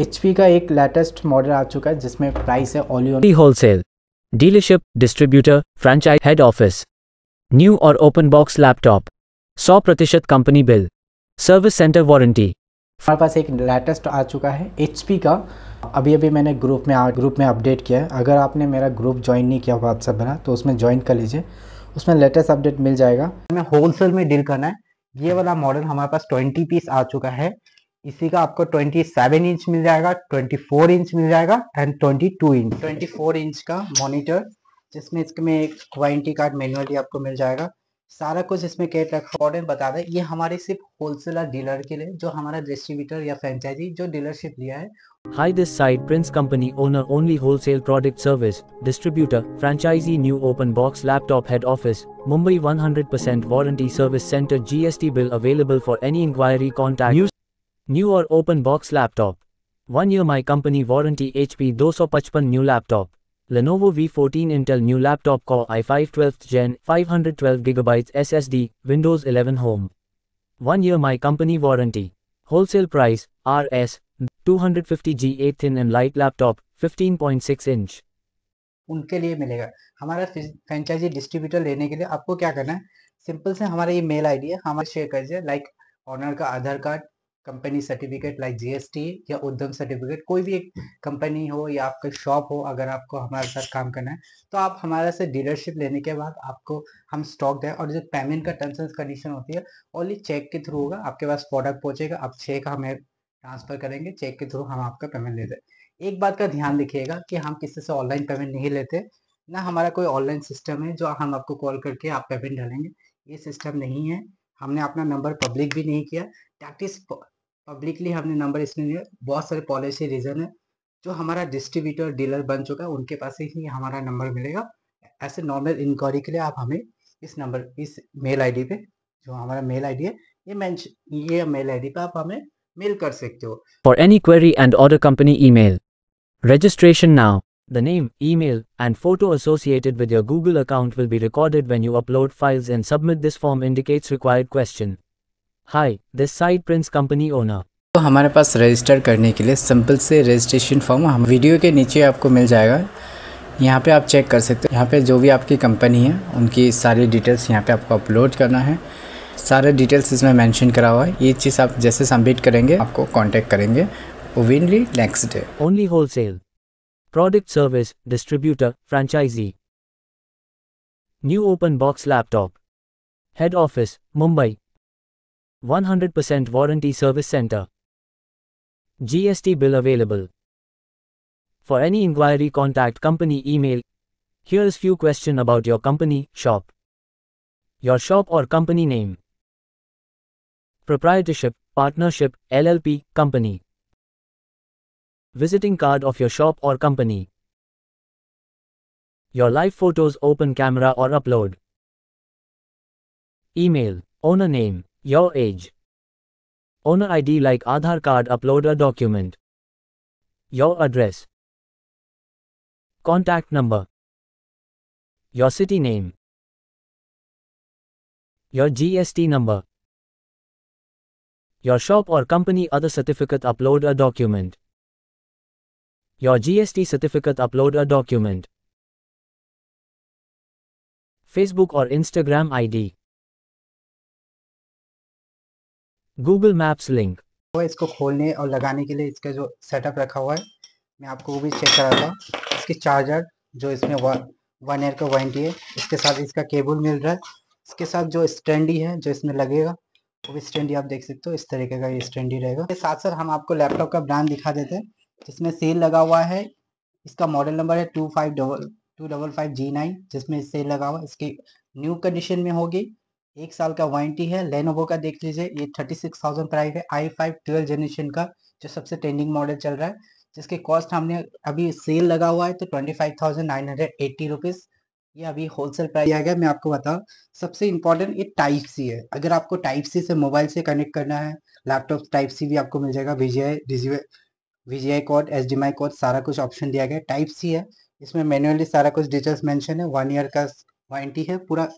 H का एक latest model आ चुका है जिसमें प्राइस है ओलियन wholesale dealership distributor franchise head office new और ओपन बॉक्स लैपटॉप सौ प्रतिशत company bill service centre warranty हमारे पास एक लेटेस्ट आ चुका है एच का अभी अभी मैंने ग्रुप में ग्रुप में अपडेट किया है अगर आपने मेरा ग्रुप ज्वाइन नहीं किया व्हाट्सएप बना तो उसमें ज्वाइन कर लीजिए उसमें लेटेस्ट अपडेट मिल जाएगा हमें होलसेल में डील करना है ये वाला मॉडल हमारे पास 20 पीस आ चुका है इसी का आपको 27 इंच मिल जाएगा 24 इंच मिल जाएगा एंड 22 इंच 24 इंच का मॉनिटर जिसमें इसमें एक वारंटी कार्ड मैनुअली आपको मिल जाएगा सारा कुछ इसमें कैट रखॉर्डिंग बता दें ये हमारे सिर्फ होलसेलर डीलर के लिए जो हमारा डिस्ट्रीब्यूटर या फ्रेंचाइजी जो डीलरशिप लिया है high this side prince company owner only wholesale product service distributor franchisee new open box laptop head office Mumbai 100% warranty service centre GST bill available for any inquiry contact new और open box laptop one year my company warranty H P दो सौ पचपन new laptop Lenovo V14 S new laptop Core i5 12th Gen 512GB SSD Windows 11 Home 1 year S company warranty wholesale price RS 250G 8 thin and light laptop 15.6 inch उनके लिए मिलेगा हमारा franchise distributor लेने के लिए आपको क्या करना है सिंपल से हमारा ये मेल है हमारे शेयर कर दीजिए लाइक ऑनर का Aadhaar card company certificate like GST या उद्यम सर्टिफिकेट कोई भी एक कंपनी हो या आपका शॉप हो अगर आपको हमारे साथ काम करना है तो आप हमारे से डीलरशिप लेने के बाद आपको हम स्टॉक दें और जो पेमेंट का टर्म्स एंड कंडीशन होती है ओनली चेक के थ्रू होगा आपके पास प्रोडक्ट पहुंचेगा आप चेक हमें ट्रांसफर करेंगे चेक के थ्रू हम आपका पेमेंट ले दें एक बात का ध्यान रखिएगा कि हम किसी से ऑनलाइन पेमेंट नहीं लेते ना हमारा कोई ऑनलाइन सिस्टम है जो हम आपको कॉल करके आप पेमेंट डालेंगे ये सिस्टम नहीं है हमने अपना नंबर पब्लिक भी नहीं किया दैट इज पब्लिकली हमने नंबर इसलिए बहुत सारे पॉलिसी रीजन है जो हमारा डिस्ट्रीब्यूटर डीलर बन चुका है उनके पास ही हमारा नंबर मिलेगा ऐसे नॉर्मल इंक्वायरी के लिए आप हमें इस नंबर इस मेल आईडी पे जो हमारा मेल आईडी है ये मैं ये मेल आईडी पे आप हमें मेल कर सकते हो for any query and order company e mail registration now The name, email, and photo associated with your Google account will be recorded when you upload files and submit this form indicates required question. Hi, this site prints company owner. तो हमारे पास register करने के लिए simple से registration form हम video के नीचे आपको मिल जाएगा यहाँ पे आप चेक कर सकते हो यहाँ पे जो भी आपकी कंपनी है उनकी सारी डिटेल्स यहाँ पे आपको अपलोड करना है सारे डिटेल्स इसमें मेंशन करा हुआ है ये चीज़ आप जैसे सबमिट करेंगे आपको कांटेक्ट करेंगे ओविनली next day only whole Product Service, Distributor, Franchisee. New Open Box Laptop. Head Office, Mumbai. 100% Warranty Service Center. GST bill available. For any inquiry contact company email. Here's few question about your company, shop. Your shop or company name. Proprietorship, partnership, LLP, company. Visiting card of your shop or company. Your live photos open camera or upload. Email, owner name, your age. Owner ID like Aadhaar card upload a document. Your address. Contact number. Your city name. Your GST number. Your shop or company other certificate upload a document. Your GST certificate upload a document. Facebook or Instagram ID. Google Maps link. तो इसको खोलने और लगाने के लिए इसका जो setup रखा हुआ है मैं आपको वो भी चेक करा था इसकी चार्जर जो इसमें वन ईयर का वारंटी है इसके साथ इसका केबल मिल रहा है इसके साथ जो स्टैंडी है जो इसमें लगेगा वो भी स्टैंडी आप देख सकते हो इस तरीके का ये स्टैंडी रहेगा साथ साथ हम आपको लैपटॉप का ब्रांड दिखा देते हैं जिसमें सेल लगा हुआ है इसका मॉडल नंबर है two five double two double five G nine जिसमें सेल लगा हुआ इसकी न्यू कंडीशन में होगी एक साल का वारंटी है लेनोवो का देख लीजिए ये थर्टी सिक्स थाउजेंड प्राइस है आई फाइव ट्वेल्व जनरेशन का जो सबसे ट्रेंडिंग मॉडल चल रहा है जिसके कॉस्ट हमने अभी सेल लगा हुआ है तो twenty five thousand nine hundred eighty rupees ये अभी होलसेल प्राइस आ गया मैं आपको बताऊँ सबसे इम्पोर्टेंट ये टाइप सी है अगर आपको टाइप सी से मोबाइल से कनेक्ट करना है लैपटॉप टाइप सी भी आपको मिल जाएगा VGI VGI code S code सारा कुछ ऑप्शन दिया गया टाइप सी है इसमें मैनुअली सारा कुछ डिटेल्स मेंशन है वन ईयर का वारंटी है पूरा